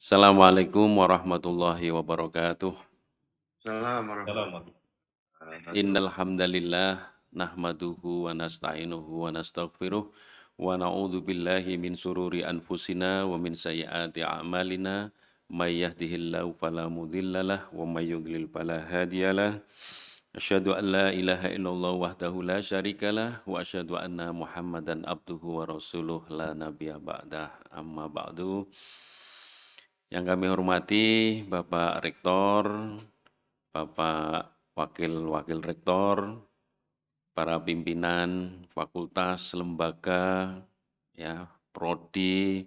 Assalamualaikum warahmatullahi wabarakatuh. Assalamualaikum. Innal hamdalillah nahmaduhu wa nasta'inuhu wa nastaghfiruh wa na'udzu billahi min sururi anfusina wa min sayyiati a'malina may yahdihillahu fala mudhillalah wa may yudlil fala hadiyalah. Asyhadu an la ilaha illallah wahdahu la syarikalah wa asyhadu anna Muhammadan abduhu wa rasuluh la nabiyya ba'dah. Amma ba'du. Yang kami hormati Bapak Rektor, Bapak Wakil-Wakil Rektor, para pimpinan fakultas, lembaga, ya, prodi,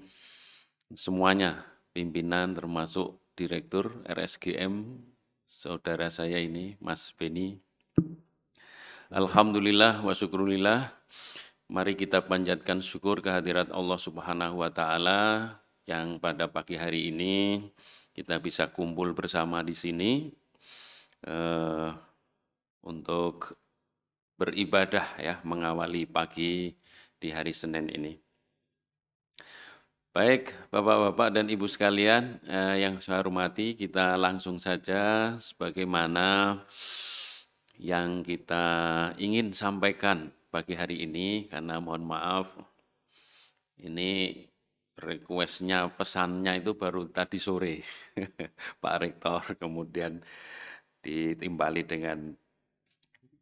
semuanya pimpinan termasuk Direktur RSGM saudara saya ini Mas Beni. Alhamdulillah wa syukurillah, Mari kita panjatkan syukur kehadirat Allah Subhanahu wa taala yang pada pagi hari ini kita bisa kumpul bersama di sini eh, untuk beribadah ya mengawali pagi di hari Senin ini. Baik, Bapak-bapak dan Ibu sekalian eh, yang saya hormati, kita langsung saja sebagaimana yang kita ingin sampaikan pagi hari ini karena mohon maaf ini requestnya pesannya itu baru tadi sore Pak Rektor kemudian ditimbali dengan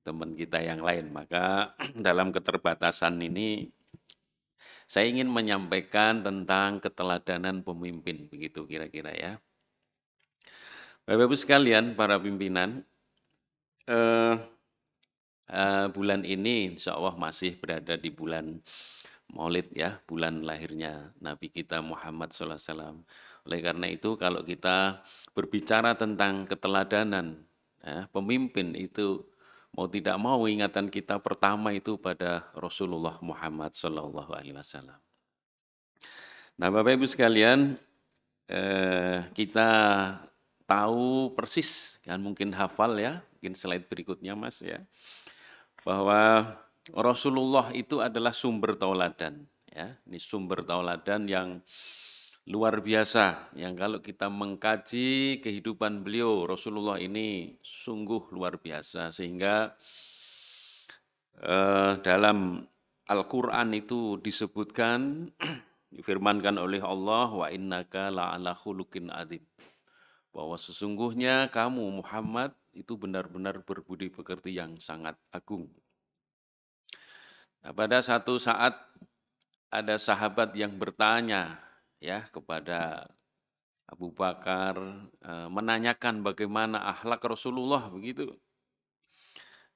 teman kita yang lain maka dalam keterbatasan ini saya ingin menyampaikan tentang keteladanan pemimpin begitu kira-kira ya Bapak-Ibu sekalian para pimpinan eh, eh, bulan ini insya Allah masih berada di bulan Maulid ya, bulan lahirnya Nabi kita Muhammad SAW. Oleh karena itu kalau kita berbicara tentang keteladanan, ya, pemimpin itu mau tidak mau ingatan kita pertama itu pada Rasulullah Muhammad SAW. Alaihi Wasallam. Nah, Bapak Ibu sekalian, eh, kita tahu persis kan mungkin hafal ya, mungkin slide berikutnya Mas ya, bahwa Rasulullah itu adalah sumber tauladan. Ya, ini sumber tauladan yang luar biasa. Yang kalau kita mengkaji kehidupan beliau, Rasulullah ini sungguh luar biasa. Sehingga eh, dalam Al-Quran itu disebutkan, difirmankan oleh Allah, wa innaka la'ala khuluqin adib. Bahwa sesungguhnya kamu Muhammad itu benar-benar berbudi pekerti yang sangat agung. Nah, pada satu saat ada sahabat yang bertanya ya kepada Abu Bakar e, menanyakan bagaimana akhlak Rasulullah begitu.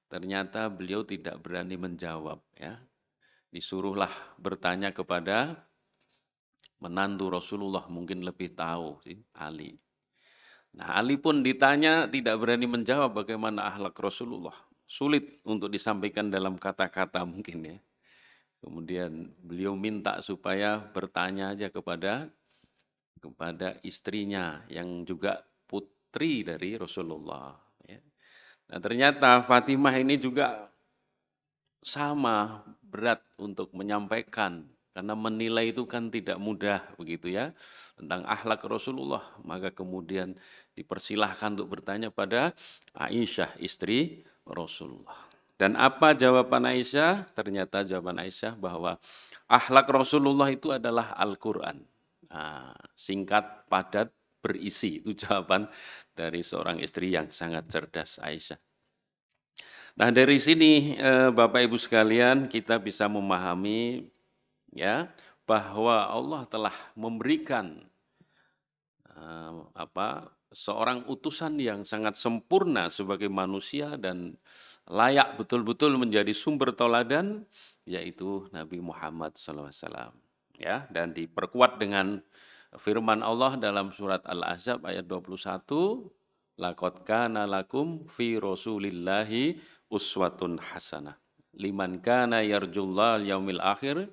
Ternyata beliau tidak berani menjawab ya. Disuruhlah bertanya kepada menantu Rasulullah mungkin lebih tahu sih Ali. Nah, Ali pun ditanya tidak berani menjawab bagaimana akhlak Rasulullah sulit untuk disampaikan dalam kata-kata mungkin ya. Kemudian beliau minta supaya bertanya aja kepada kepada istrinya yang juga putri dari Rasulullah. Ya. Nah ternyata Fatimah ini juga sama berat untuk menyampaikan karena menilai itu kan tidak mudah begitu ya tentang akhlak Rasulullah maka kemudian dipersilahkan untuk bertanya pada Aisyah istri Rasulullah. Dan apa jawaban Aisyah? Ternyata jawaban Aisyah bahwa akhlak Rasulullah itu adalah Al-Quran. Ah, singkat, padat, berisi. Itu jawaban dari seorang istri yang sangat cerdas, Aisyah. Nah dari sini eh, Bapak Ibu sekalian kita bisa memahami ya bahwa Allah telah memberikan eh, apa seorang utusan yang sangat sempurna sebagai manusia dan layak betul-betul menjadi sumber toladan yaitu Nabi Muhammad SAW. Ya, dan diperkuat dengan firman Allah dalam surat Al-Ahzab ayat 21, laqad kana lakum fi rasulillahi uswatun hasanah liman kana yarjullal yaumil akhir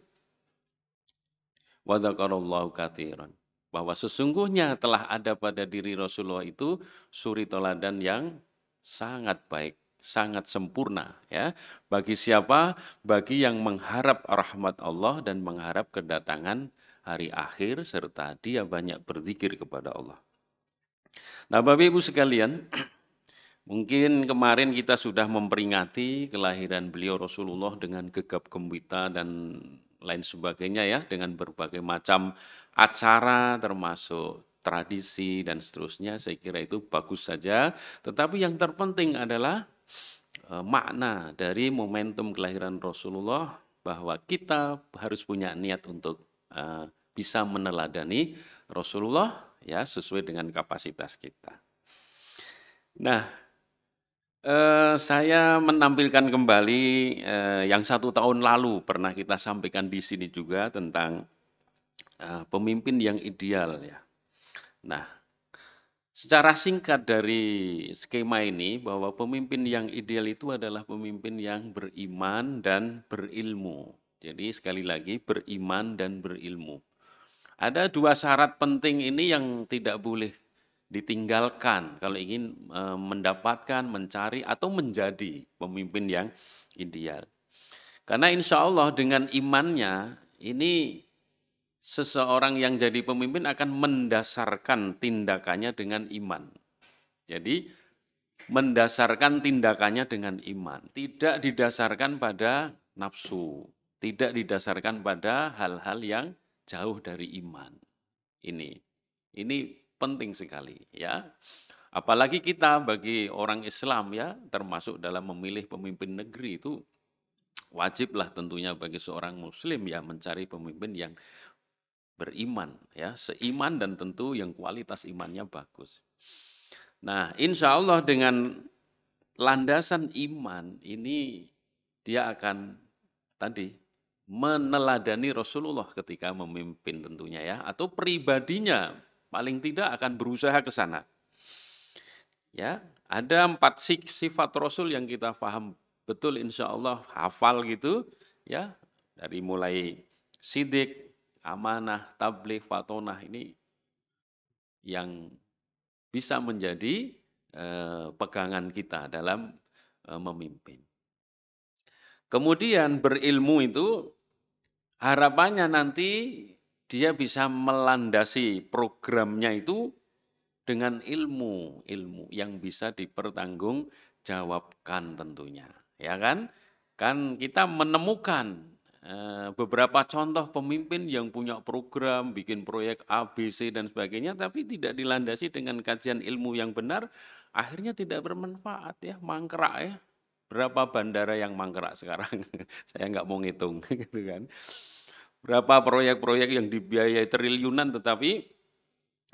wa dzakarallahu bahwa sesungguhnya telah ada pada diri Rasulullah itu suri toladan yang sangat baik, sangat sempurna ya. Bagi siapa? Bagi yang mengharap rahmat Allah dan mengharap kedatangan hari akhir serta dia banyak berzikir kepada Allah. Nah, Bapak Ibu sekalian, Mungkin kemarin kita sudah memperingati kelahiran beliau Rasulullah dengan gegap gembita dan lain sebagainya ya, dengan berbagai macam acara termasuk tradisi dan seterusnya saya kira itu bagus saja tetapi yang terpenting adalah eh, makna dari momentum kelahiran Rasulullah bahwa kita harus punya niat untuk eh, bisa meneladani Rasulullah ya sesuai dengan kapasitas kita. Nah, Uh, saya menampilkan kembali uh, yang satu tahun lalu pernah kita sampaikan di sini juga tentang Eh, pemimpin yang ideal ya. Nah, secara singkat dari skema ini bahwa pemimpin yang ideal itu adalah pemimpin yang beriman dan berilmu. Jadi sekali lagi beriman dan berilmu. Ada dua syarat penting ini yang tidak boleh ditinggalkan kalau ingin eh, mendapatkan, mencari atau menjadi pemimpin yang ideal. Karena insya Allah dengan imannya ini seseorang yang jadi pemimpin akan mendasarkan tindakannya dengan iman. Jadi mendasarkan tindakannya dengan iman, tidak didasarkan pada nafsu, tidak didasarkan pada hal-hal yang jauh dari iman. Ini ini penting sekali ya. Apalagi kita bagi orang Islam ya, termasuk dalam memilih pemimpin negeri itu wajiblah tentunya bagi seorang muslim ya mencari pemimpin yang beriman ya seiman dan tentu yang kualitas imannya bagus nah insya Allah dengan landasan iman ini dia akan tadi meneladani Rasulullah ketika memimpin tentunya ya atau pribadinya paling tidak akan berusaha ke sana ya ada empat sifat Rasul yang kita paham betul insya Allah hafal gitu ya dari mulai sidik amanah, tabligh, fatonah ini yang bisa menjadi eh, pegangan kita dalam eh, memimpin. Kemudian berilmu itu harapannya nanti dia bisa melandasi programnya itu dengan ilmu, ilmu yang bisa dipertanggungjawabkan tentunya, ya kan? Kan kita menemukan Eh, beberapa contoh pemimpin yang punya program, bikin proyek ABC dan sebagainya, tapi tidak dilandasi dengan kajian ilmu yang benar, akhirnya tidak bermanfaat ya, mangkrak ya. Berapa bandara yang mangkrak sekarang? Saya nggak mau ngitung gitu kan. Berapa proyek-proyek yang dibiayai triliunan tetapi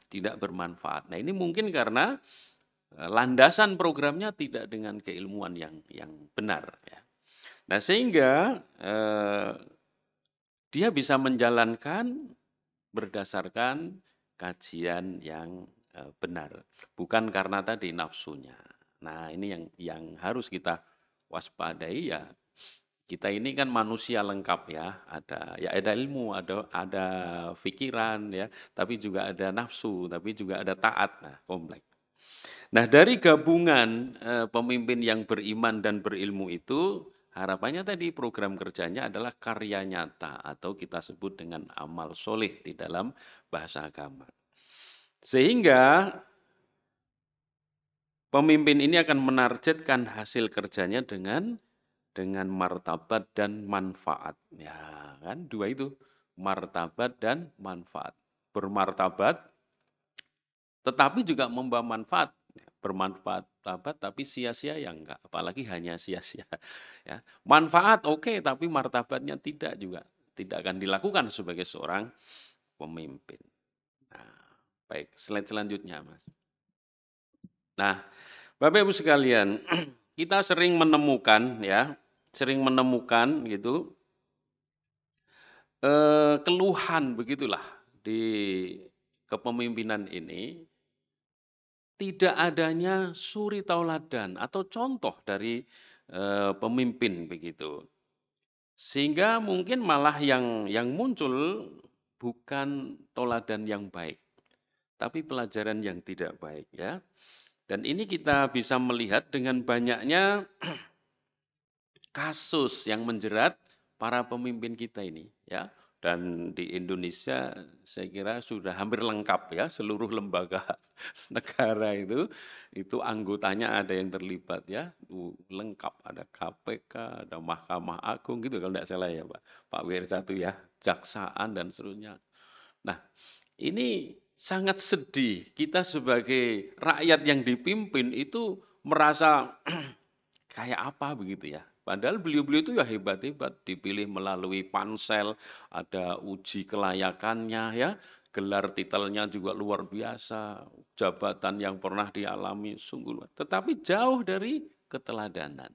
tidak bermanfaat. Nah ini mungkin karena eh, landasan programnya tidak dengan keilmuan yang yang benar ya. Nah sehingga eh, dia bisa menjalankan berdasarkan kajian yang eh, benar, bukan karena tadi nafsunya. Nah ini yang yang harus kita waspadai ya. Kita ini kan manusia lengkap ya, ada ya ada ilmu, ada ada pikiran ya, tapi juga ada nafsu, tapi juga ada taat, nah komplek Nah dari gabungan eh, pemimpin yang beriman dan berilmu itu Harapannya tadi program kerjanya adalah karya nyata atau kita sebut dengan amal soleh di dalam bahasa agama. Sehingga pemimpin ini akan menarjetkan hasil kerjanya dengan dengan martabat dan manfaat. Ya, kan dua itu, martabat dan manfaat. Bermartabat tetapi juga membawa manfaat, bermanfaat martabat tapi sia-sia ya enggak, apalagi hanya sia-sia. Ya. Manfaat oke okay, tapi martabatnya tidak juga tidak akan dilakukan sebagai seorang pemimpin. Nah, baik, slide selanjutnya, Mas. Nah, Bapak Ibu sekalian, kita sering menemukan ya, sering menemukan gitu eh, keluhan begitulah di kepemimpinan ini tidak adanya suri tauladan atau contoh dari e, pemimpin begitu. Sehingga mungkin malah yang yang muncul bukan tauladan yang baik, tapi pelajaran yang tidak baik ya. Dan ini kita bisa melihat dengan banyaknya kasus yang menjerat para pemimpin kita ini ya. Dan di Indonesia saya kira sudah hampir lengkap ya seluruh lembaga negara itu itu anggotanya ada yang terlibat ya uh, lengkap ada KPK ada Mahkamah Agung gitu kalau tidak salah ya Pak Pak WR satu ya jaksaan dan seluruhnya Nah ini sangat sedih kita sebagai rakyat yang dipimpin itu merasa kayak apa begitu ya Padahal beliau-beliau itu ya hebat-hebat, dipilih melalui pansel, ada uji kelayakannya ya, gelar titelnya juga luar biasa, jabatan yang pernah dialami sungguh luar. Tetapi jauh dari keteladanan.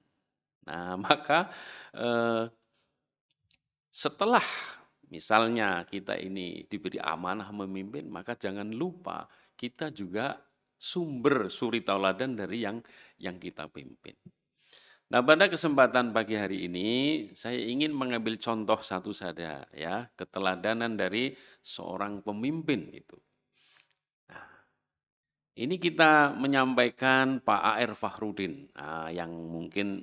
Nah, maka eh, setelah misalnya kita ini diberi amanah memimpin, maka jangan lupa kita juga sumber suri tauladan dari yang yang kita pimpin. Nah, pada kesempatan pagi hari ini saya ingin mengambil contoh satu saja ya, keteladanan dari seorang pemimpin itu. Nah, ini kita menyampaikan Pak AR Fahrudin nah, yang mungkin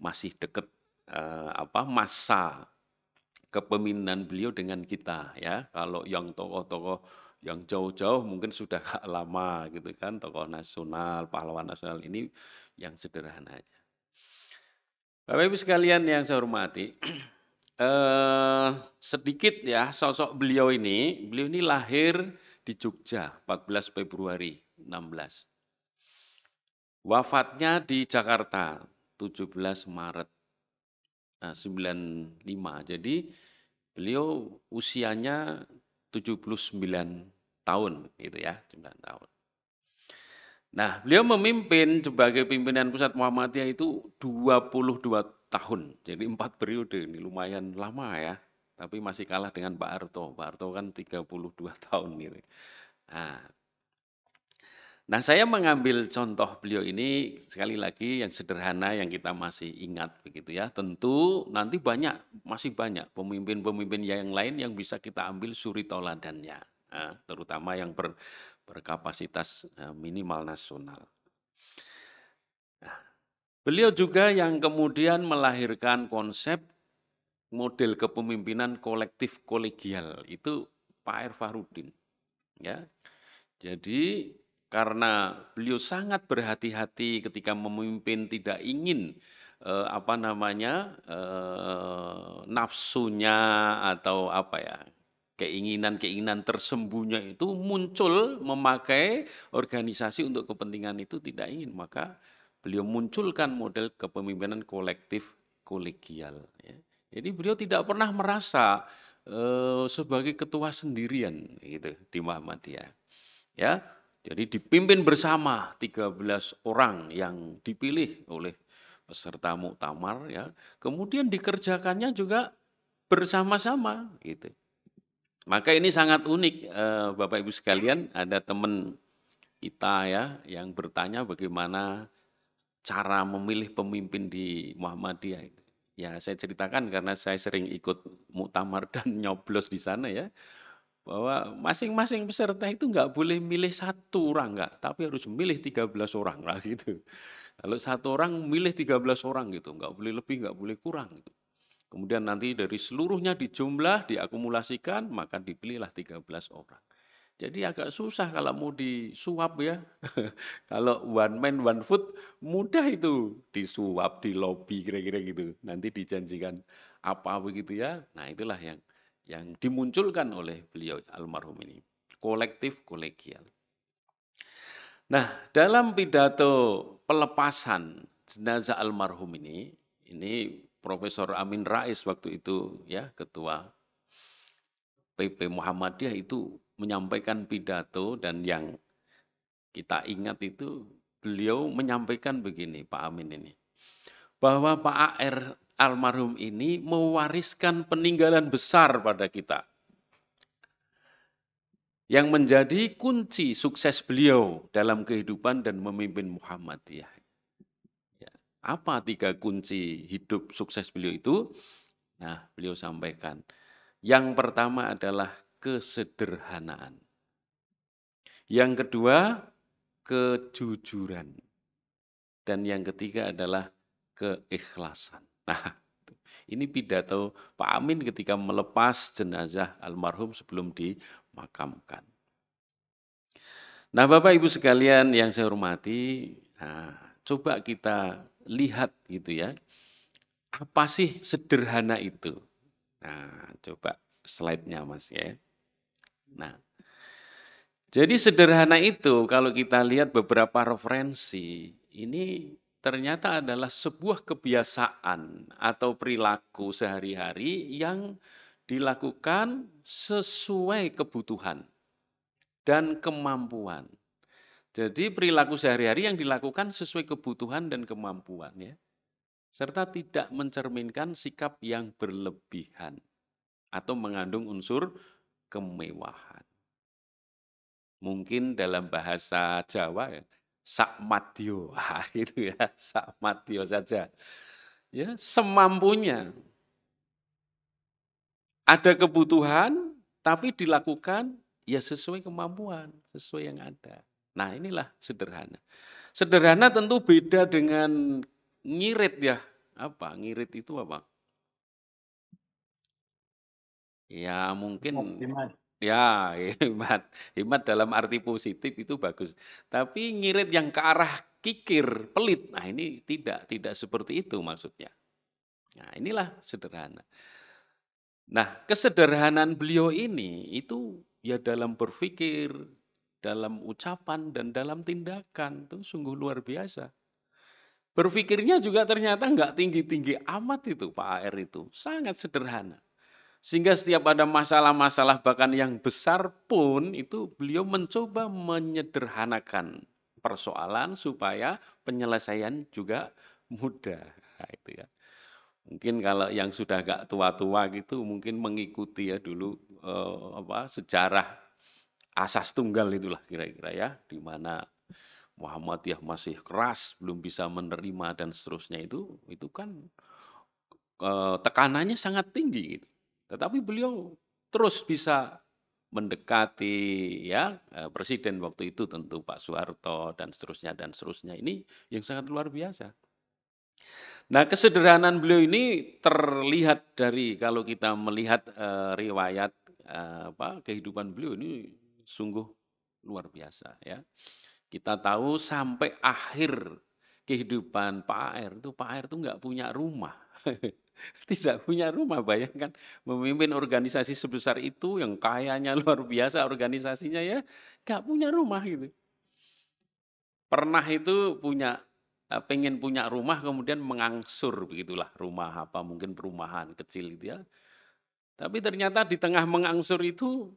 masih dekat eh, apa masa kepemimpinan beliau dengan kita ya. Kalau yang tokoh-tokoh yang jauh-jauh mungkin sudah lama gitu kan tokoh nasional, pahlawan nasional ini yang sederhana aja. Bapak Ibu sekalian yang saya hormati, eh, sedikit ya sosok beliau ini, beliau ini lahir di Jogja 14 Februari 16. Wafatnya di Jakarta 17 Maret nah, eh, 95. Jadi beliau usianya 79 tahun gitu ya, 9 tahun. Nah, beliau memimpin sebagai pimpinan pusat Muhammadiyah itu 22 tahun. Jadi empat periode, ini lumayan lama ya. Tapi masih kalah dengan Pak Arto. Pak Arto kan 32 tahun ini. Nah, nah, saya mengambil contoh beliau ini sekali lagi yang sederhana yang kita masih ingat begitu ya. Tentu nanti banyak, masih banyak pemimpin-pemimpin yang lain yang bisa kita ambil suri toladannya. Nah, terutama yang ber, berkapasitas eh, minimal nasional. Nah, beliau juga yang kemudian melahirkan konsep model kepemimpinan kolektif kolegial itu Pak Erfarudin. Ya. Jadi karena beliau sangat berhati-hati ketika memimpin tidak ingin eh, apa namanya eh, nafsunya atau apa ya keinginan-keinginan tersembunyi itu muncul memakai organisasi untuk kepentingan itu tidak ingin maka beliau munculkan model kepemimpinan kolektif kolegial ya. jadi beliau tidak pernah merasa uh, sebagai ketua sendirian gitu di Muhammadiyah ya jadi dipimpin bersama 13 orang yang dipilih oleh peserta muktamar ya kemudian dikerjakannya juga bersama-sama gitu maka ini sangat unik eh, Bapak Ibu sekalian, ada teman kita ya yang bertanya bagaimana cara memilih pemimpin di Muhammadiyah Ya, saya ceritakan karena saya sering ikut muktamar dan nyoblos di sana ya. Bahwa masing-masing peserta itu nggak boleh milih satu orang nggak, tapi harus milih 13 orang lah gitu. Kalau satu orang milih 13 orang gitu, nggak boleh lebih, nggak boleh kurang gitu. Kemudian nanti dari seluruhnya dijumlah, diakumulasikan, maka dipilihlah 13 orang. Jadi agak susah kalau mau disuap ya. kalau one man one foot, mudah itu disuap di lobby kira-kira gitu. Nanti dijanjikan apa begitu ya. Nah itulah yang yang dimunculkan oleh beliau almarhum ini. Kolektif kolegial. Nah dalam pidato pelepasan jenazah almarhum ini, ini Profesor Amin Rais waktu itu ya ketua PP Muhammadiyah itu menyampaikan pidato dan yang kita ingat itu beliau menyampaikan begini Pak Amin ini bahwa Pak AR almarhum ini mewariskan peninggalan besar pada kita yang menjadi kunci sukses beliau dalam kehidupan dan memimpin Muhammadiyah apa tiga kunci hidup sukses beliau itu? Nah, beliau sampaikan. Yang pertama adalah kesederhanaan. Yang kedua, kejujuran. Dan yang ketiga adalah keikhlasan. Nah, ini pidato Pak Amin ketika melepas jenazah almarhum sebelum dimakamkan. Nah, Bapak Ibu sekalian yang saya hormati, nah, coba kita lihat gitu ya. Apa sih sederhana itu? Nah, coba slide-nya Mas ya. Nah, jadi sederhana itu kalau kita lihat beberapa referensi, ini ternyata adalah sebuah kebiasaan atau perilaku sehari-hari yang dilakukan sesuai kebutuhan dan kemampuan. Jadi perilaku sehari-hari yang dilakukan sesuai kebutuhan dan kemampuan ya. Serta tidak mencerminkan sikap yang berlebihan atau mengandung unsur kemewahan. Mungkin dalam bahasa Jawa ya, sakmatio, gitu ya, sakmatio saja. Ya, semampunya. Ada kebutuhan tapi dilakukan ya sesuai kemampuan, sesuai yang ada. Nah inilah sederhana. Sederhana tentu beda dengan ngirit ya. Apa? Ngirit itu apa? Ya mungkin... Ya, hemat. Hemat dalam arti positif itu bagus. Tapi ngirit yang ke arah kikir, pelit. Nah, ini tidak tidak seperti itu maksudnya. Nah, inilah sederhana. Nah, kesederhanaan beliau ini itu ya dalam berpikir, dalam ucapan dan dalam tindakan itu sungguh luar biasa. Berpikirnya juga ternyata nggak tinggi-tinggi amat itu Pak AR itu, sangat sederhana. Sehingga setiap ada masalah-masalah bahkan yang besar pun itu beliau mencoba menyederhanakan persoalan supaya penyelesaian juga mudah. Nah, itu ya. Mungkin kalau yang sudah agak tua-tua gitu mungkin mengikuti ya dulu eh, apa sejarah asas tunggal itulah kira-kira ya, di mana Muhammadiyah masih keras, belum bisa menerima dan seterusnya itu, itu kan eh, tekanannya sangat tinggi. Gitu. Tetapi beliau terus bisa mendekati ya eh, presiden waktu itu tentu Pak Soeharto dan seterusnya dan seterusnya ini yang sangat luar biasa. Nah kesederhanaan beliau ini terlihat dari kalau kita melihat e, riwayat e, apa kehidupan beliau ini sungguh luar biasa ya. Kita tahu sampai akhir kehidupan Pak Air itu Pak Air itu nggak punya rumah. Tidak punya rumah, bayangkan memimpin organisasi sebesar itu yang kayanya luar biasa organisasinya ya, nggak punya rumah gitu. Pernah itu punya eh, pengen punya rumah kemudian mengangsur begitulah rumah apa mungkin perumahan kecil gitu ya. Tapi ternyata di tengah mengangsur itu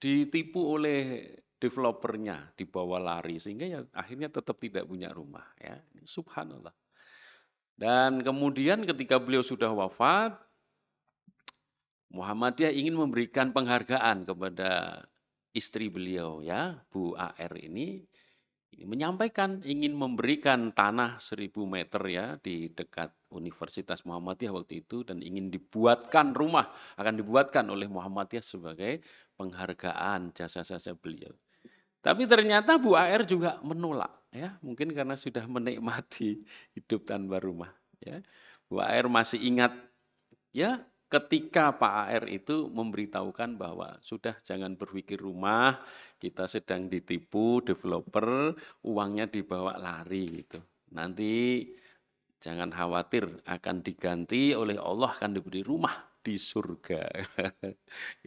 ditipu oleh developernya dibawa lari sehingga ya akhirnya tetap tidak punya rumah ya subhanallah dan kemudian ketika beliau sudah wafat Muhammadiyah ingin memberikan penghargaan kepada istri beliau ya Bu AR ini menyampaikan ingin memberikan tanah seribu meter ya di dekat Universitas Muhammadiyah waktu itu dan ingin dibuatkan rumah akan dibuatkan oleh Muhammadiyah sebagai penghargaan jasa-jasa beliau. Tapi ternyata Bu Air juga menolak ya, mungkin karena sudah menikmati hidup tanpa rumah ya. Bu Air masih ingat ya ketika Pak AR itu memberitahukan bahwa sudah jangan berpikir rumah, kita sedang ditipu developer, uangnya dibawa lari gitu. Nanti jangan khawatir akan diganti oleh Allah akan diberi rumah di surga.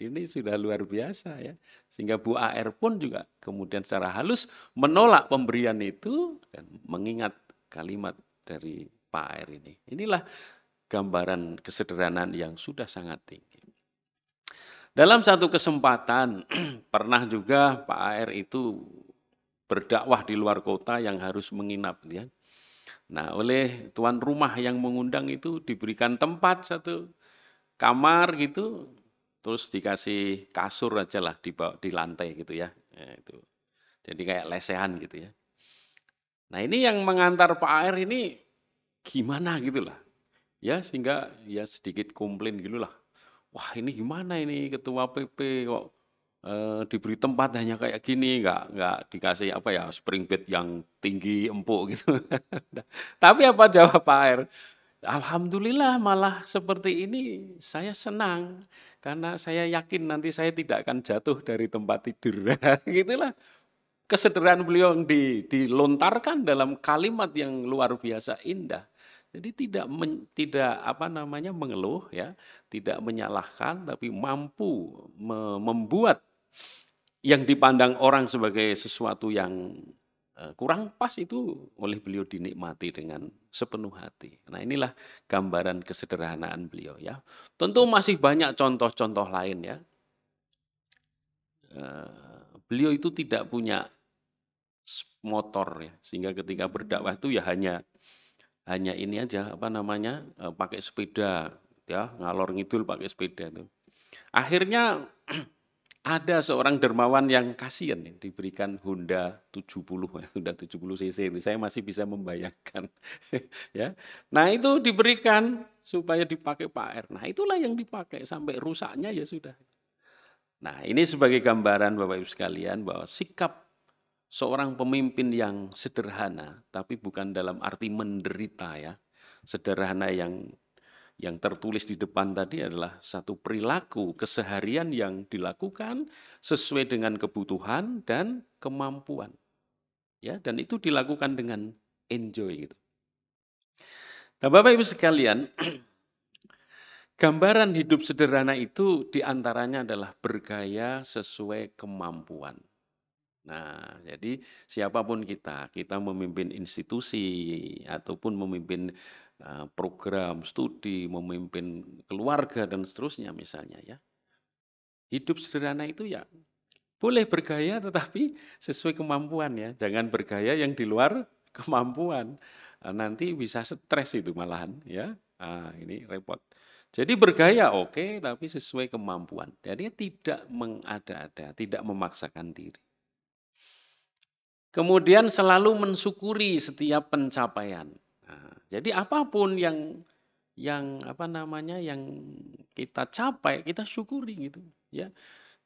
Ini sudah luar biasa ya. Sehingga Bu AR pun juga kemudian secara halus menolak pemberian itu dan mengingat kalimat dari Pak AR ini. Inilah gambaran kesederhanaan yang sudah sangat tinggi. Dalam satu kesempatan pernah juga Pak AR itu berdakwah di luar kota yang harus menginap ya. Nah, oleh tuan rumah yang mengundang itu diberikan tempat satu kamar gitu, terus dikasih kasur aja lah di, bawah di lantai gitu ya. ya itu. Jadi kayak lesehan gitu ya. Nah, ini yang mengantar Pak AR ini gimana gitu lah. Ya sehingga ya sedikit komplain gitu lah. Wah ini gimana ini ketua PP kok eh, diberi tempat hanya kayak gini, nggak nggak dikasih apa ya spring bed yang tinggi empuk gitu. Tapi apa jawab Pak Air Alhamdulillah malah seperti ini saya senang karena saya yakin nanti saya tidak akan jatuh dari tempat tidur. Gitulah kesederhanaan beliau yang dilontarkan dalam kalimat yang luar biasa indah. Jadi tidak men, tidak apa namanya mengeluh ya, tidak menyalahkan tapi mampu me, membuat yang dipandang orang sebagai sesuatu yang eh, kurang pas itu oleh beliau dinikmati dengan sepenuh hati. Nah, inilah gambaran kesederhanaan beliau ya. Tentu masih banyak contoh-contoh lain ya. Eh, beliau itu tidak punya motor ya, sehingga ketika berdakwah itu ya hanya hanya ini aja apa namanya eh, pakai sepeda ya ngalor ngidul pakai sepeda itu akhirnya ada seorang dermawan yang kasihan diberikan Honda 70 Honda 70 cc itu saya masih bisa membayangkan ya nah itu diberikan supaya dipakai Pak R nah itulah yang dipakai sampai rusaknya ya sudah nah ini sebagai gambaran Bapak Ibu sekalian bahwa sikap seorang pemimpin yang sederhana, tapi bukan dalam arti menderita ya. Sederhana yang yang tertulis di depan tadi adalah satu perilaku keseharian yang dilakukan sesuai dengan kebutuhan dan kemampuan. Ya, dan itu dilakukan dengan enjoy gitu. Nah, Bapak Ibu sekalian, gambaran hidup sederhana itu diantaranya adalah bergaya sesuai kemampuan. Nah, jadi siapapun kita, kita memimpin institusi ataupun memimpin program studi, memimpin keluarga dan seterusnya misalnya ya. Hidup sederhana itu ya boleh bergaya tetapi sesuai kemampuan ya. Jangan bergaya yang di luar kemampuan. nanti bisa stres itu malahan ya. Ah, ini repot. Jadi bergaya oke okay, tapi sesuai kemampuan. Jadi tidak mengada-ada, tidak memaksakan diri. Kemudian selalu mensyukuri setiap pencapaian. Nah, jadi apapun yang yang apa namanya yang kita capai kita syukuri gitu ya.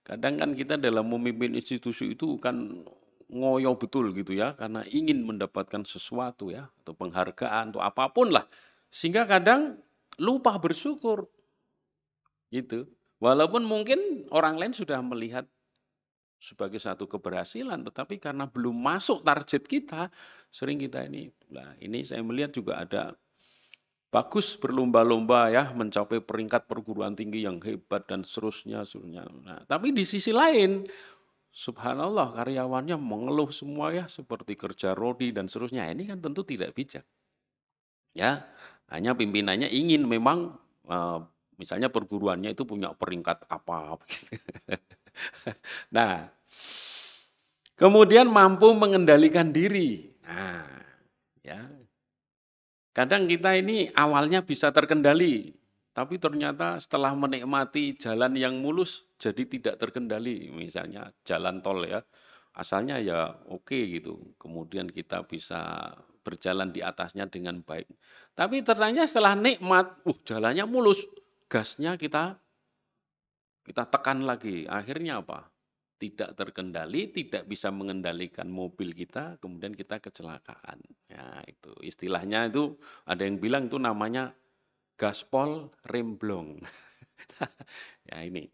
Kadang kan kita dalam memimpin institusi itu kan ngoyo betul gitu ya karena ingin mendapatkan sesuatu ya atau penghargaan atau apapun lah sehingga kadang lupa bersyukur gitu walaupun mungkin orang lain sudah melihat sebagai satu keberhasilan, tetapi karena belum masuk target kita, sering kita ini, nah ini saya melihat juga ada bagus berlomba-lomba ya mencapai peringkat perguruan tinggi yang hebat dan seterusnya, seterusnya. Nah, tapi di sisi lain, subhanallah karyawannya mengeluh semua ya seperti kerja rodi dan seterusnya. Ini kan tentu tidak bijak. Ya, hanya pimpinannya ingin memang eh, misalnya perguruannya itu punya peringkat apa gitu. nah, kemudian mampu mengendalikan diri. Nah, ya. Kadang kita ini awalnya bisa terkendali, tapi ternyata setelah menikmati jalan yang mulus jadi tidak terkendali, misalnya jalan tol ya. Asalnya ya oke okay gitu. Kemudian kita bisa berjalan di atasnya dengan baik. Tapi ternyata setelah nikmat, uh jalannya mulus, gasnya kita kita tekan lagi, akhirnya apa? Tidak terkendali, tidak bisa mengendalikan mobil kita, kemudian kita kecelakaan. Ya, itu istilahnya itu ada yang bilang itu namanya gaspol remblong. ya ini.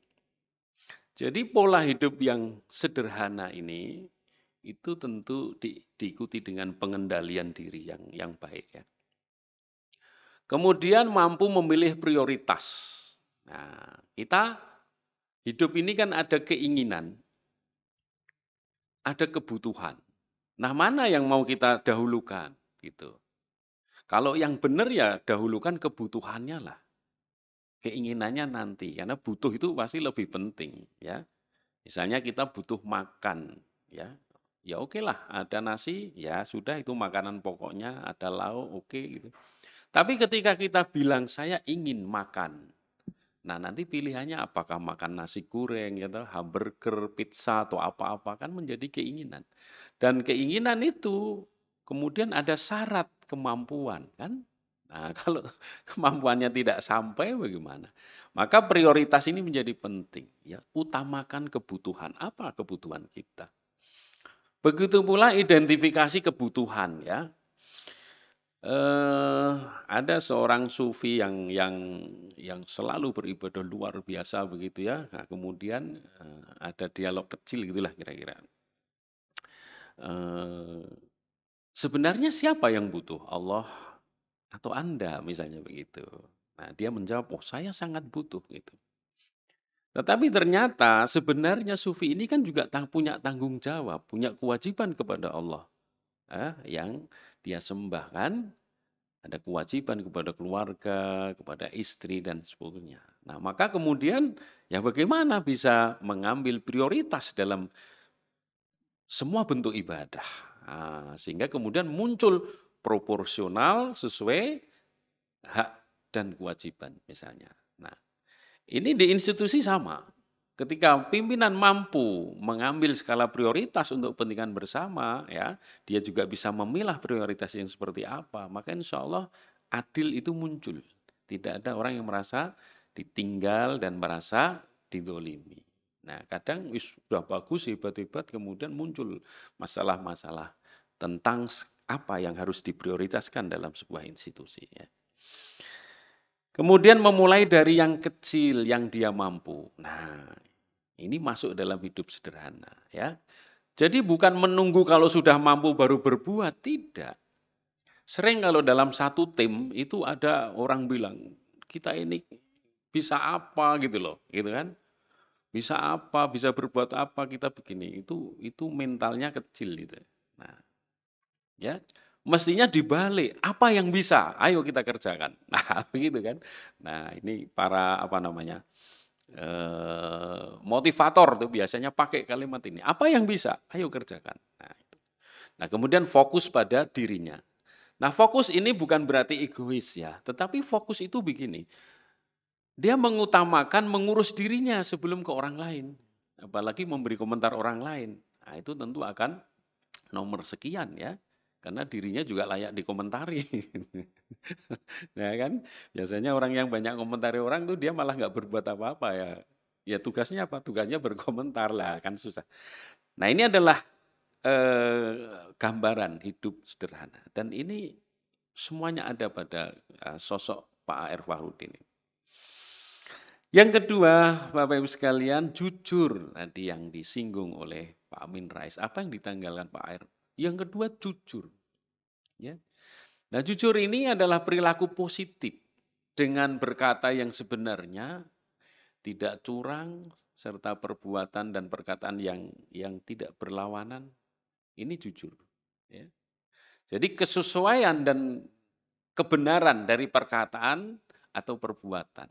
Jadi pola hidup yang sederhana ini itu tentu di, diikuti dengan pengendalian diri yang yang baik ya. Kemudian mampu memilih prioritas. Nah, kita Hidup ini kan ada keinginan, ada kebutuhan. Nah, mana yang mau kita dahulukan gitu. Kalau yang benar ya dahulukan kebutuhannya lah. Keinginannya nanti karena butuh itu pasti lebih penting ya. Misalnya kita butuh makan ya. Ya oke lah, ada nasi ya sudah itu makanan pokoknya, ada lauk oke gitu. Tapi ketika kita bilang saya ingin makan, Nah nanti pilihannya apakah makan nasi goreng, ya, hamburger, pizza atau apa-apa kan menjadi keinginan. Dan keinginan itu kemudian ada syarat kemampuan kan. Nah kalau kemampuannya tidak sampai bagaimana? Maka prioritas ini menjadi penting. Ya utamakan kebutuhan apa kebutuhan kita. Begitu pula identifikasi kebutuhan ya. Uh, ada seorang sufi yang yang yang selalu beribadah luar biasa begitu ya. Nah, kemudian uh, ada dialog kecil gitulah kira-kira. Uh, sebenarnya siapa yang butuh Allah atau anda misalnya begitu. Nah dia menjawab, oh saya sangat butuh gitu. Tetapi ternyata sebenarnya sufi ini kan juga punya tanggung jawab, punya kewajiban kepada Allah eh, yang dia sembah kan ada kewajiban kepada keluarga, kepada istri dan sebagainya. Nah, maka kemudian ya bagaimana bisa mengambil prioritas dalam semua bentuk ibadah. Nah, sehingga kemudian muncul proporsional sesuai hak dan kewajiban misalnya. Nah, ini di institusi sama. Ketika pimpinan mampu mengambil skala prioritas untuk kepentingan bersama, ya, dia juga bisa memilah prioritas yang seperti apa. Maka insya Allah adil itu muncul. Tidak ada orang yang merasa ditinggal dan merasa didolimi. Nah, kadang sudah bagus, hebat-hebat, kemudian muncul masalah-masalah tentang apa yang harus diprioritaskan dalam sebuah institusi. Ya. Kemudian memulai dari yang kecil yang dia mampu. Nah, ini masuk dalam hidup sederhana ya. Jadi bukan menunggu kalau sudah mampu baru berbuat, tidak. Sering kalau dalam satu tim itu ada orang bilang, kita ini bisa apa gitu loh, gitu kan? Bisa apa, bisa berbuat apa kita begini. Itu itu mentalnya kecil gitu. Nah, ya mestinya dibalik. Apa yang bisa? Ayo kita kerjakan. Nah, begitu kan. Nah, ini para apa namanya? Eh, motivator tuh biasanya pakai kalimat ini. Apa yang bisa? Ayo kerjakan. Nah, itu. nah, kemudian fokus pada dirinya. Nah, fokus ini bukan berarti egois ya, tetapi fokus itu begini. Dia mengutamakan mengurus dirinya sebelum ke orang lain, apalagi memberi komentar orang lain. Nah, itu tentu akan nomor sekian ya karena dirinya juga layak dikomentari. nah kan biasanya orang yang banyak komentari orang tuh dia malah nggak berbuat apa-apa ya. Ya tugasnya apa? Tugasnya berkomentar lah kan susah. Nah ini adalah eh, gambaran hidup sederhana dan ini semuanya ada pada eh, sosok Pak A.R. ini. Yang kedua, Bapak Ibu sekalian, jujur tadi yang disinggung oleh Pak Amin Rais. Apa yang ditanggalkan Pak A.R. Yang kedua jujur. Ya. Nah jujur ini adalah perilaku positif dengan berkata yang sebenarnya, tidak curang, serta perbuatan dan perkataan yang yang tidak berlawanan. Ini jujur. Ya. Jadi kesesuaian dan kebenaran dari perkataan atau perbuatan.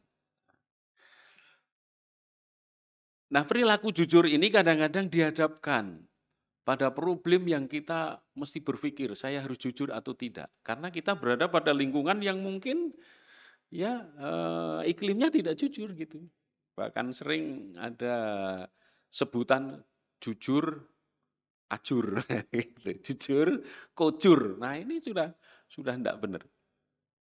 Nah perilaku jujur ini kadang-kadang dihadapkan pada problem yang kita mesti berpikir saya harus jujur atau tidak karena kita berada pada lingkungan yang mungkin ya e, iklimnya tidak jujur gitu bahkan sering ada sebutan jujur ajur gitu. jujur kocur nah ini sudah sudah tidak benar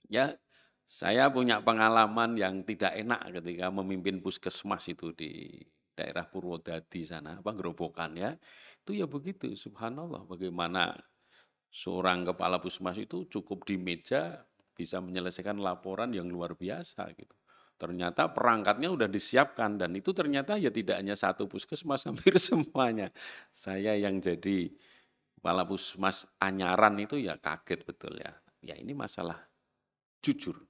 ya saya punya pengalaman yang tidak enak ketika memimpin puskesmas itu di daerah Purwodadi sana apa gerobokan ya itu ya begitu, subhanallah bagaimana seorang kepala pusmas itu cukup di meja bisa menyelesaikan laporan yang luar biasa gitu. Ternyata perangkatnya sudah disiapkan dan itu ternyata ya tidak hanya satu puskesmas hampir semuanya. Saya yang jadi kepala puskesmas anyaran itu ya kaget betul ya. Ya ini masalah jujur.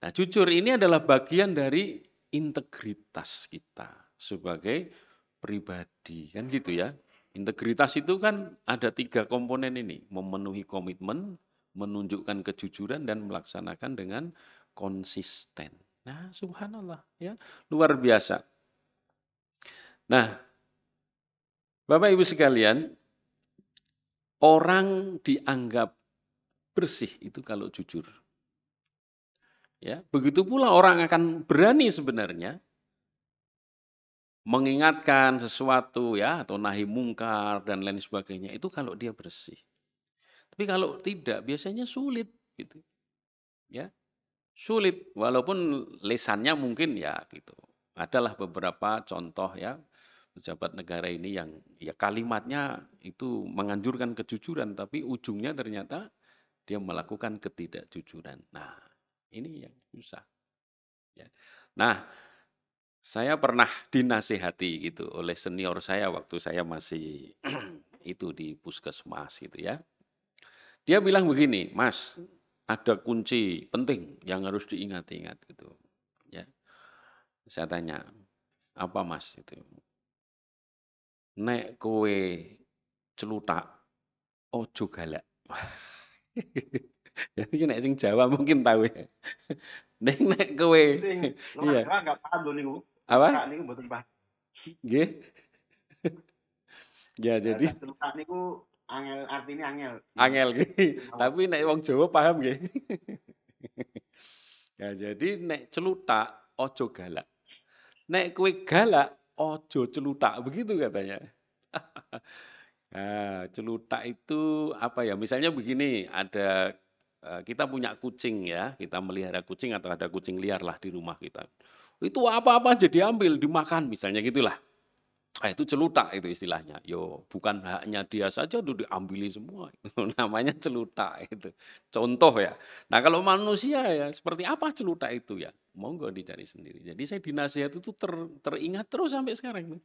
Nah jujur ini adalah bagian dari integritas kita sebagai pribadi kan gitu ya integritas itu kan ada tiga komponen ini memenuhi komitmen menunjukkan kejujuran dan melaksanakan dengan konsisten nah subhanallah ya luar biasa nah bapak ibu sekalian orang dianggap bersih itu kalau jujur ya begitu pula orang akan berani sebenarnya mengingatkan sesuatu ya atau nahi mungkar dan lain sebagainya itu kalau dia bersih. Tapi kalau tidak biasanya sulit gitu. Ya. Sulit walaupun lesannya mungkin ya gitu. Adalah beberapa contoh ya pejabat negara ini yang ya kalimatnya itu menganjurkan kejujuran tapi ujungnya ternyata dia melakukan ketidakjujuran. Nah, ini yang susah. Ya. Nah, saya pernah dinasehati gitu oleh senior saya waktu saya masih itu di puskesmas gitu ya. Dia bilang begini, Mas, ada kunci penting yang harus diingat-ingat gitu. Ya. Saya tanya, apa Mas itu? Nek kowe celutak ojo galak. Jadi nek sing Jawa mungkin tahu ya. Nek nek kowe. iya. enggak paham nih apa? Celukak niku mboten paham. Nggih. ya, ya jadi celukak niku angel artinya angel. Angel iya. nggih. Tapi naik wong Jawa paham nggih. ya jadi naik celutak ojo galak. Nek kue galak ojo celutak begitu katanya. nah, celutak itu apa ya? Misalnya begini, ada eh, kita punya kucing ya, kita melihara kucing atau ada kucing liar lah di rumah kita. Itu apa-apa aja diambil, dimakan misalnya gitulah. Nah, itu celutak itu istilahnya. Yo, bukan haknya dia saja tuh diambili semua. Namanya celutak itu. Contoh ya. Nah, kalau manusia ya seperti apa celutak itu ya? Monggo dicari sendiri. Jadi saya dinasihat itu ter, teringat terus sampai sekarang.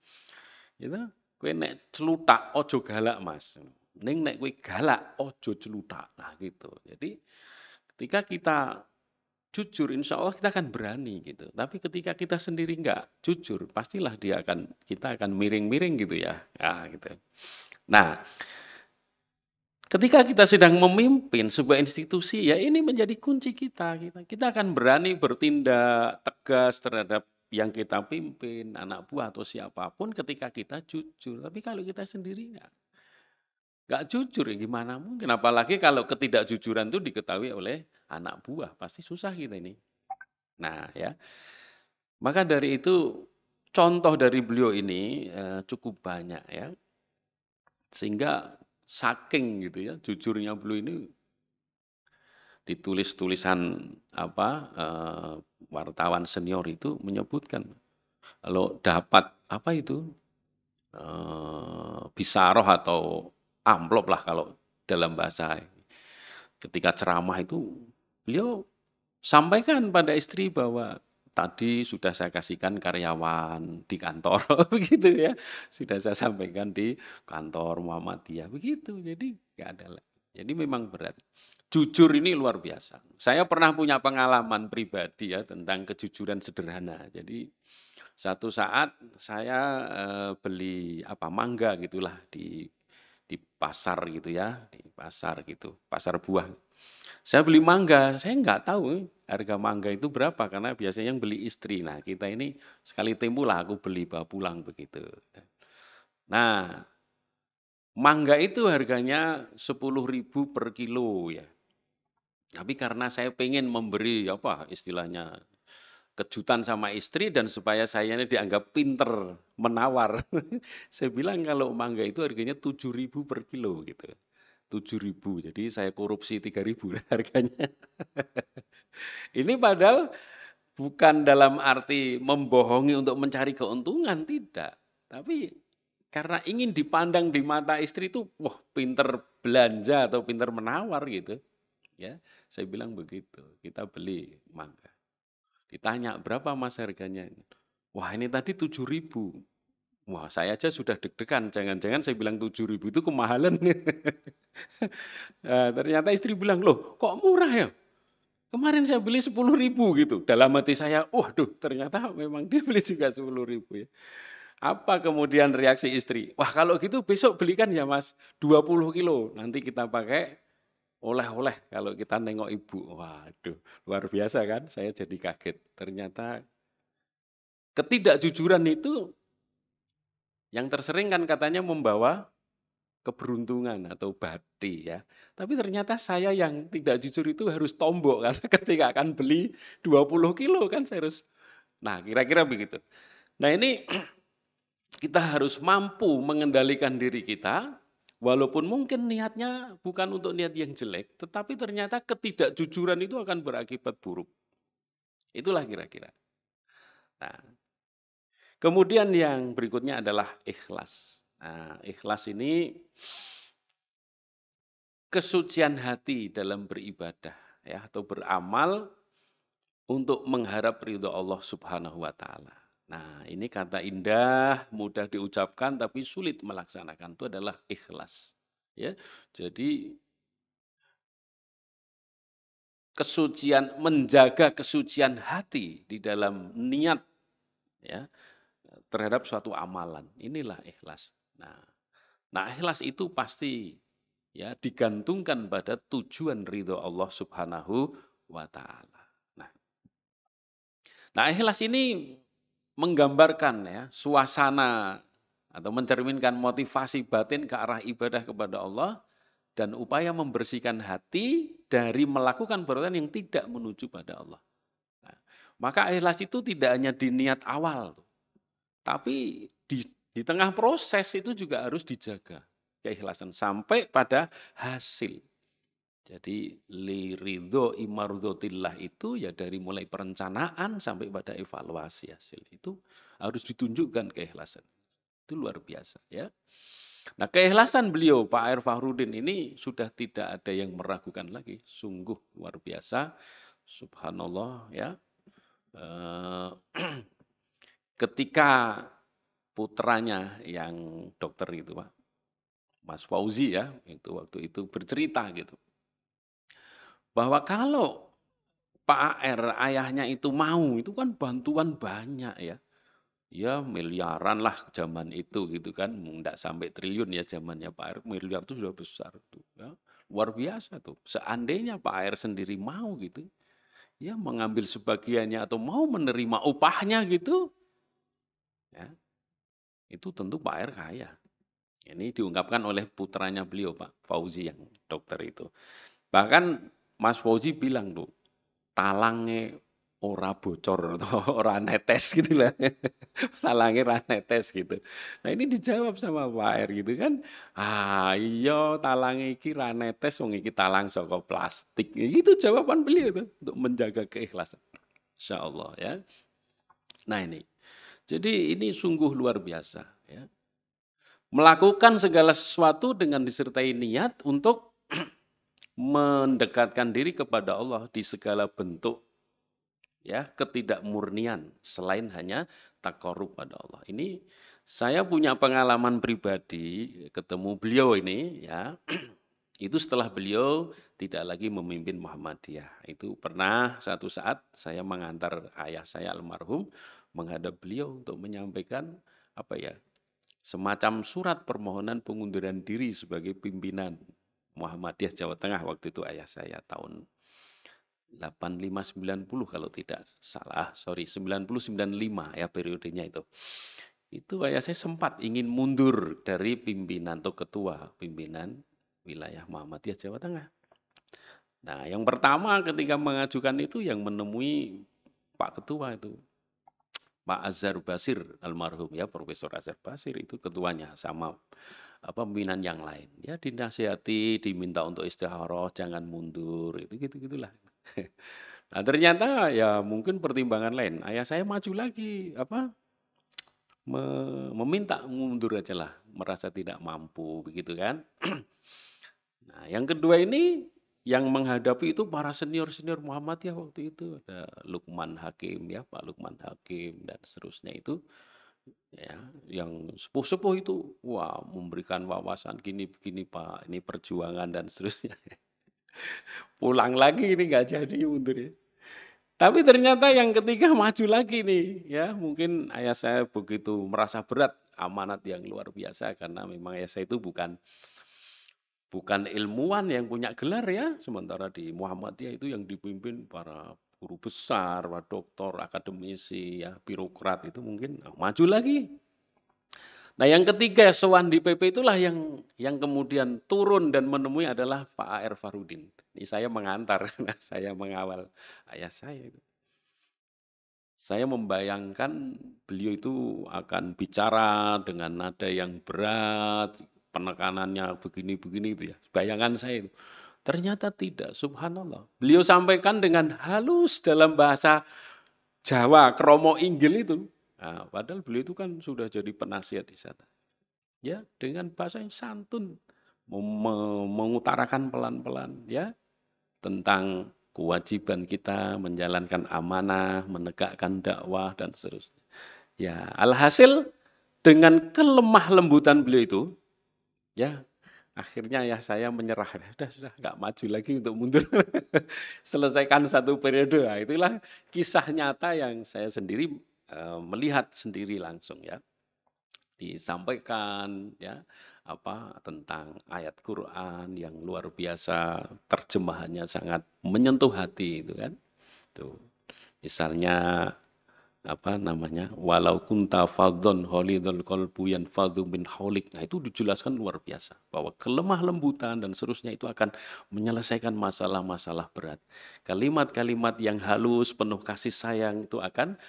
Gitu. Kue nek celutak ojo galak, Mas. Neng nek kue galak ojo celutak. Nah, gitu. Jadi ketika kita jujur, insya Allah kita akan berani gitu. Tapi ketika kita sendiri nggak jujur, pastilah dia akan kita akan miring-miring gitu ya. ya gitu. Nah, ketika kita sedang memimpin sebuah institusi, ya ini menjadi kunci kita. Kita, kita akan berani bertindak tegas terhadap yang kita pimpin, anak buah atau siapapun ketika kita jujur. Tapi kalau kita sendiri nggak, Gak jujur ya, gimana mungkin. Apalagi kalau ketidakjujuran itu diketahui oleh anak buah. Pasti susah kita ini. Nah ya. Maka dari itu contoh dari beliau ini eh, cukup banyak ya. Sehingga saking gitu ya jujurnya beliau ini ditulis tulisan apa eh, wartawan senior itu menyebutkan kalau dapat apa itu eh, bisaroh atau amplop lah kalau dalam bahasa. Ketika ceramah itu beliau sampaikan pada istri bahwa tadi sudah saya kasihkan karyawan di kantor begitu ya sudah saya sampaikan di kantor Muhammadiyah begitu jadi nggak ada lagi jadi memang berat jujur ini luar biasa saya pernah punya pengalaman pribadi ya tentang kejujuran sederhana jadi satu saat saya eh, beli apa mangga gitulah di di pasar gitu ya, di pasar gitu, pasar buah. Saya beli mangga, saya enggak tahu harga mangga itu berapa karena biasanya yang beli istri. Nah kita ini sekali tempo lah aku beli bawa pulang begitu. Nah mangga itu harganya 10.000 per kilo ya. Tapi karena saya pengen memberi apa istilahnya kejutan sama istri dan supaya saya ini dianggap pinter menawar. saya bilang kalau mangga itu harganya 7.000 per kilo gitu. 7.000. Jadi saya korupsi 3.000 harganya. ini padahal bukan dalam arti membohongi untuk mencari keuntungan tidak, tapi karena ingin dipandang di mata istri itu wah pinter belanja atau pinter menawar gitu. Ya, saya bilang begitu. Kita beli mangga. Ditanya berapa mas harganya? Wah ini tadi tujuh ribu. Wah saya aja sudah deg-degan. Jangan-jangan saya bilang tujuh ribu itu kemahalan. nah, ternyata istri bilang, loh kok murah ya? Kemarin saya beli sepuluh ribu gitu. Dalam hati saya, waduh ternyata memang dia beli juga sepuluh ribu ya. Apa kemudian reaksi istri? Wah kalau gitu besok belikan ya mas 20 kilo. Nanti kita pakai oleh-oleh kalau kita nengok ibu. Waduh, luar biasa kan? Saya jadi kaget. Ternyata ketidakjujuran itu yang tersering kan katanya membawa keberuntungan atau bati ya. Tapi ternyata saya yang tidak jujur itu harus tombok karena ketika akan beli 20 kilo kan saya harus Nah, kira-kira begitu. Nah, ini kita harus mampu mengendalikan diri kita Walaupun mungkin niatnya bukan untuk niat yang jelek, tetapi ternyata ketidakjujuran itu akan berakibat buruk. Itulah kira-kira. Nah, kemudian yang berikutnya adalah ikhlas. Nah, ikhlas ini kesucian hati dalam beribadah ya atau beramal untuk mengharap ridho Allah Subhanahu wa taala. Nah, ini kata indah, mudah diucapkan tapi sulit melaksanakan. Itu adalah ikhlas. Ya. Jadi kesucian menjaga kesucian hati di dalam niat ya terhadap suatu amalan. Inilah ikhlas. Nah, nah ikhlas itu pasti ya digantungkan pada tujuan ridho Allah Subhanahu wa taala. Nah, nah ikhlas ini menggambarkan ya suasana atau mencerminkan motivasi batin ke arah ibadah kepada Allah dan upaya membersihkan hati dari melakukan perbuatan yang tidak menuju pada Allah. Nah, maka ikhlas itu tidak hanya di niat awal, tapi di, di tengah proses itu juga harus dijaga keikhlasan sampai pada hasil. Jadi liridho imarudotillah itu ya dari mulai perencanaan sampai pada evaluasi hasil itu harus ditunjukkan keikhlasan. Itu luar biasa ya. Nah keikhlasan beliau Pak Air Fahrudin ini sudah tidak ada yang meragukan lagi. Sungguh luar biasa. Subhanallah ya. Eh, ketika putranya yang dokter itu Pak Mas Fauzi ya itu waktu itu bercerita gitu bahwa kalau Pak AR ayahnya itu mau, itu kan bantuan banyak ya. Ya miliaran lah zaman itu gitu kan, enggak sampai triliun ya zamannya Pak AR, miliar itu sudah besar tuh. Ya. Luar biasa tuh. Seandainya Pak AR sendiri mau gitu, ya mengambil sebagiannya atau mau menerima upahnya gitu, ya, itu tentu Pak AR kaya. Ini diungkapkan oleh putranya beliau Pak Fauzi yang dokter itu. Bahkan Mas Fauzi bilang tuh, talangnya ora bocor atau ora netes gitu lah. talangnya ora netes gitu. Nah ini dijawab sama Pak Air gitu kan. Ah iya talangnya iki ora netes wong iki talang saka plastik. Ya gitu jawaban beliau tuh untuk menjaga keikhlasan. Insya Allah ya. Nah ini. Jadi ini sungguh luar biasa ya. Melakukan segala sesuatu dengan disertai niat untuk mendekatkan diri kepada Allah di segala bentuk ya ketidakmurnian selain hanya takkorup pada Allah. Ini saya punya pengalaman pribadi ketemu beliau ini ya. itu setelah beliau tidak lagi memimpin Muhammadiyah. Itu pernah satu saat saya mengantar ayah saya almarhum menghadap beliau untuk menyampaikan apa ya semacam surat permohonan pengunduran diri sebagai pimpinan Muhammadiyah Jawa Tengah waktu itu ayah saya tahun 8590 kalau tidak salah, sorry 9095 ya periodenya itu. Itu ayah saya sempat ingin mundur dari pimpinan atau ketua pimpinan wilayah Muhammadiyah Jawa Tengah. Nah, yang pertama ketika mengajukan itu yang menemui Pak Ketua itu Pak Azhar Basir almarhum ya Profesor Azhar Basir itu ketuanya sama pembinaan yang lain. Ya dinasihati, diminta untuk istikharah, jangan mundur, itu gitu gitulah. Nah ternyata ya mungkin pertimbangan lain. Ayah saya maju lagi apa meminta mundur aja lah, merasa tidak mampu begitu kan. nah yang kedua ini yang menghadapi itu para senior senior muhammad ya waktu itu ada Lukman Hakim ya Pak Lukman Hakim dan seterusnya itu ya yang sepuh-sepuh itu wah memberikan wawasan gini begini Pak ini perjuangan dan seterusnya pulang lagi ini nggak jadi mundur ya tapi ternyata yang ketiga maju lagi nih ya mungkin ayah saya begitu merasa berat amanat yang luar biasa karena memang ayah saya itu bukan bukan ilmuwan yang punya gelar ya sementara di Muhammadiyah itu yang dipimpin para guru besar, Pak doktor, akademisi, ya, birokrat itu mungkin nah, maju lagi. Nah yang ketiga sewan di PP itulah yang yang kemudian turun dan menemui adalah Pak AR Farudin. Ini saya mengantar, nah, saya mengawal ayah saya. Saya membayangkan beliau itu akan bicara dengan nada yang berat, penekanannya begini-begini itu ya. Bayangan saya itu. Ternyata tidak, subhanallah. Beliau sampaikan dengan halus dalam bahasa Jawa, kromo inggil itu. Nah, padahal beliau itu kan sudah jadi penasihat di sana. Ya, dengan bahasa yang santun, mem- mengutarakan pelan-pelan ya tentang kewajiban kita menjalankan amanah, menegakkan dakwah dan seterusnya. Ya, alhasil dengan kelemah lembutan beliau itu ya akhirnya ya saya menyerah sudah ya sudah nggak maju lagi untuk mundur selesaikan satu periode nah, itulah kisah nyata yang saya sendiri e, melihat sendiri langsung ya disampaikan ya apa tentang ayat Quran yang luar biasa terjemahannya sangat menyentuh hati itu kan tuh misalnya apa namanya walau kunta fadhon holidol kolbu yang fadhu min holik nah itu dijelaskan luar biasa bahwa kelemah lembutan dan seterusnya itu akan menyelesaikan masalah-masalah berat kalimat-kalimat yang halus penuh kasih sayang itu akan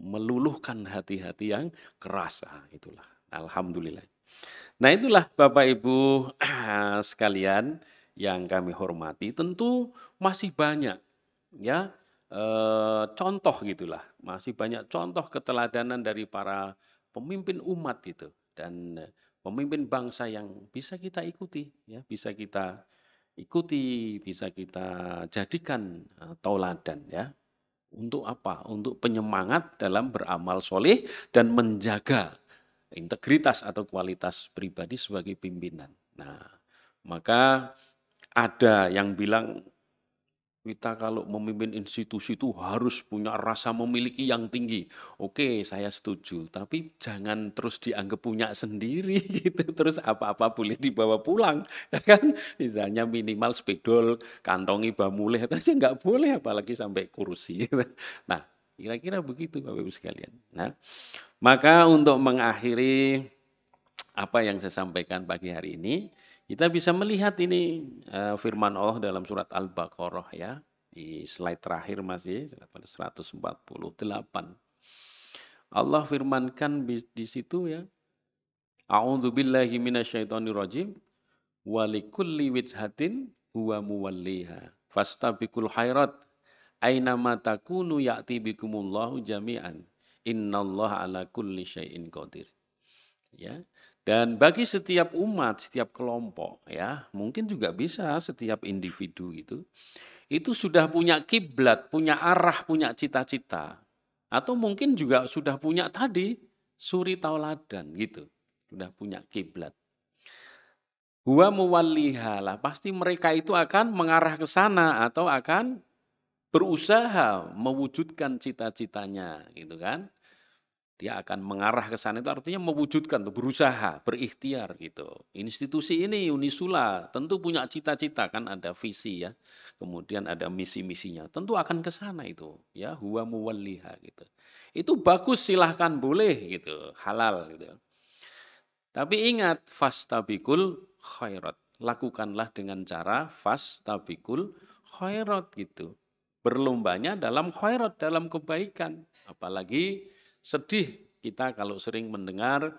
meluluhkan hati-hati yang keras nah, itulah alhamdulillah nah itulah bapak ibu sekalian yang kami hormati tentu masih banyak ya e, contoh gitulah, masih banyak contoh keteladanan dari para pemimpin umat gitu dan eh, pemimpin bangsa yang bisa kita ikuti, ya bisa kita ikuti, bisa kita jadikan eh, tauladan ya. Untuk apa? Untuk penyemangat dalam beramal soleh dan menjaga integritas atau kualitas pribadi sebagai pimpinan. Nah, maka ada yang bilang kita kalau memimpin institusi itu harus punya rasa memiliki yang tinggi. Oke, saya setuju. Tapi jangan terus dianggap punya sendiri gitu. Terus apa-apa boleh dibawa pulang, ya kan? Misalnya minimal spidol, kantongi bamuleh, tapi nggak boleh apalagi sampai kursi. Nah, kira-kira begitu Bapak Ibu sekalian. Nah, maka untuk mengakhiri apa yang saya sampaikan pagi hari ini, kita bisa melihat ini uh, firman Allah dalam surat Al-Baqarah ya. Di slide terakhir masih, pada 148. Allah firmankan di situ ya. A'udzu billahi minasyaitonir rajim. Walikulli wijhatin huwa muwalliha. Fastabiqul khairat. Aina ma takunu ya'ti bikumullahu jami'an. Innallaha ala kulli syai'in qadir. Ya. Dan bagi setiap umat, setiap kelompok ya, mungkin juga bisa setiap individu itu, itu sudah punya kiblat, punya arah, punya cita-cita. Atau mungkin juga sudah punya tadi suri tauladan gitu. Sudah punya kiblat. Huwa muwalliha lah. Pasti mereka itu akan mengarah ke sana atau akan berusaha mewujudkan cita-citanya gitu kan dia akan mengarah ke sana itu artinya mewujudkan tuh berusaha berikhtiar gitu institusi ini Unisula tentu punya cita-cita kan ada visi ya kemudian ada misi-misinya tentu akan ke sana itu ya huwa muwalliha gitu itu bagus silahkan boleh gitu halal gitu tapi ingat fastabikul khairat lakukanlah dengan cara fastabikul khairat gitu berlombanya dalam khairat dalam kebaikan apalagi Sedih kita kalau sering mendengar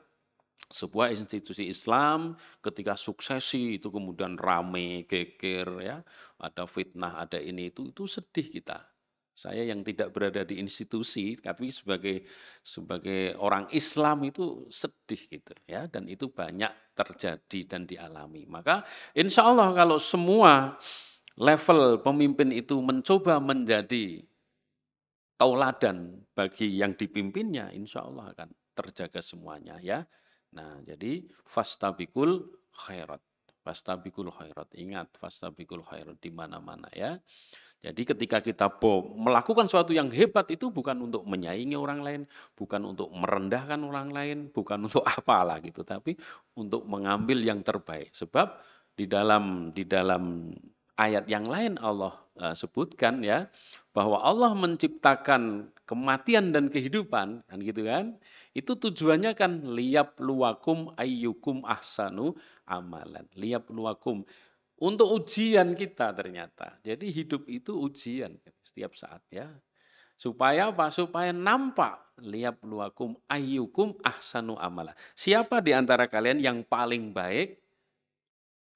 sebuah institusi Islam ketika suksesi itu kemudian rame, geger ya, ada fitnah, ada ini itu itu sedih kita. Saya yang tidak berada di institusi tapi sebagai sebagai orang Islam itu sedih gitu ya dan itu banyak terjadi dan dialami. Maka insya Allah kalau semua level pemimpin itu mencoba menjadi tauladan bagi yang dipimpinnya, insya Allah akan terjaga semuanya ya. Nah, jadi fastabikul khairat. Fastabikul khairat. Ingat, fastabikul khairat di mana-mana ya. Jadi ketika kita melakukan sesuatu yang hebat itu bukan untuk menyaingi orang lain, bukan untuk merendahkan orang lain, bukan untuk apalah gitu, tapi untuk mengambil yang terbaik. Sebab di dalam di dalam ayat yang lain Allah Eh, sebutkan ya bahwa Allah menciptakan kematian dan kehidupan kan gitu kan itu tujuannya kan liap luwakum ayyukum ahsanu amalan liap luwakum untuk ujian kita ternyata jadi hidup itu ujian setiap saat ya supaya apa supaya nampak liap luwakum ayyukum ahsanu amalan siapa di antara kalian yang paling baik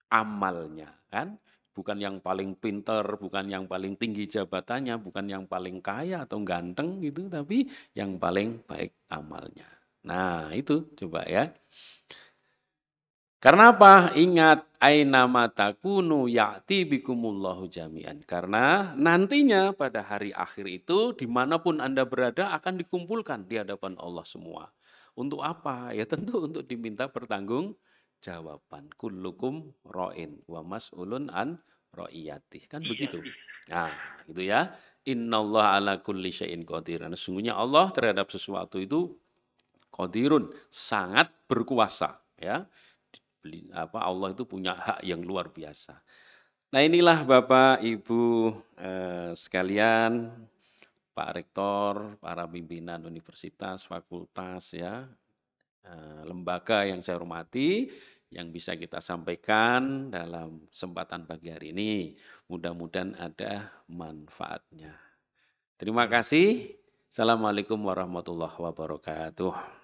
amalnya kan bukan yang paling pinter, bukan yang paling tinggi jabatannya, bukan yang paling kaya atau ganteng gitu, tapi yang paling baik amalnya. Nah, itu coba ya. Karena apa? Ingat aina matakunu ya'ti bikumullahu jami'an. Karena nantinya pada hari akhir itu dimanapun Anda berada akan dikumpulkan di hadapan Allah semua. Untuk apa? Ya tentu untuk diminta pertanggung jawaban kulukum roin wa mas'ulun an ro'iyatih kan iya. begitu nah gitu ya Allah ala kulli syai'in qadir nah, sesungguhnya Allah terhadap sesuatu itu qadirun sangat berkuasa ya apa Allah itu punya hak yang luar biasa nah inilah Bapak Ibu eh, sekalian Pak Rektor, para pimpinan universitas, fakultas ya, Eh, lembaga yang saya hormati yang bisa kita sampaikan dalam kesempatan pagi hari ini. Mudah-mudahan ada manfaatnya. Terima kasih. Assalamualaikum warahmatullahi wabarakatuh.